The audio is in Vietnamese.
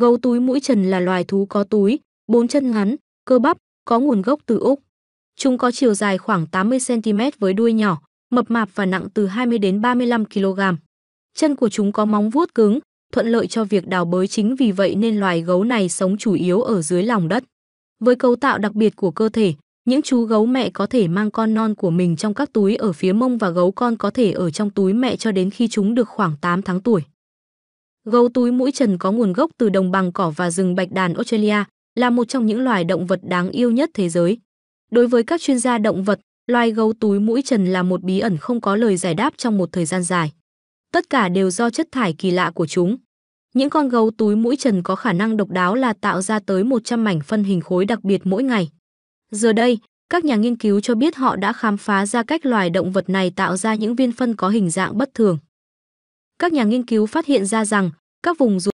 Gấu túi mũi trần là loài thú có túi, bốn chân ngắn, cơ bắp, có nguồn gốc từ Úc. Chúng có chiều dài khoảng 80 cm với đuôi nhỏ, mập mạp và nặng từ 20 đến 35 kg. Chân của chúng có móng vuốt cứng, thuận lợi cho việc đào bới chính vì vậy nên loài gấu này sống chủ yếu ở dưới lòng đất. Với cấu tạo đặc biệt của cơ thể, những chú gấu mẹ có thể mang con non của mình trong các túi ở phía mông và gấu con có thể ở trong túi mẹ cho đến khi chúng được khoảng 8 tháng tuổi. Gấu túi mũi trần có nguồn gốc từ đồng bằng cỏ và rừng bạch đàn Australia, là một trong những loài động vật đáng yêu nhất thế giới. Đối với các chuyên gia động vật, loài gấu túi mũi trần là một bí ẩn không có lời giải đáp trong một thời gian dài. Tất cả đều do chất thải kỳ lạ của chúng. Những con gấu túi mũi trần có khả năng độc đáo là tạo ra tới 100 mảnh phân hình khối đặc biệt mỗi ngày. Giờ đây, các nhà nghiên cứu cho biết họ đã khám phá ra cách loài động vật này tạo ra những viên phân có hình dạng bất thường. Các nhà nghiên cứu phát hiện ra rằng các vùng ruộng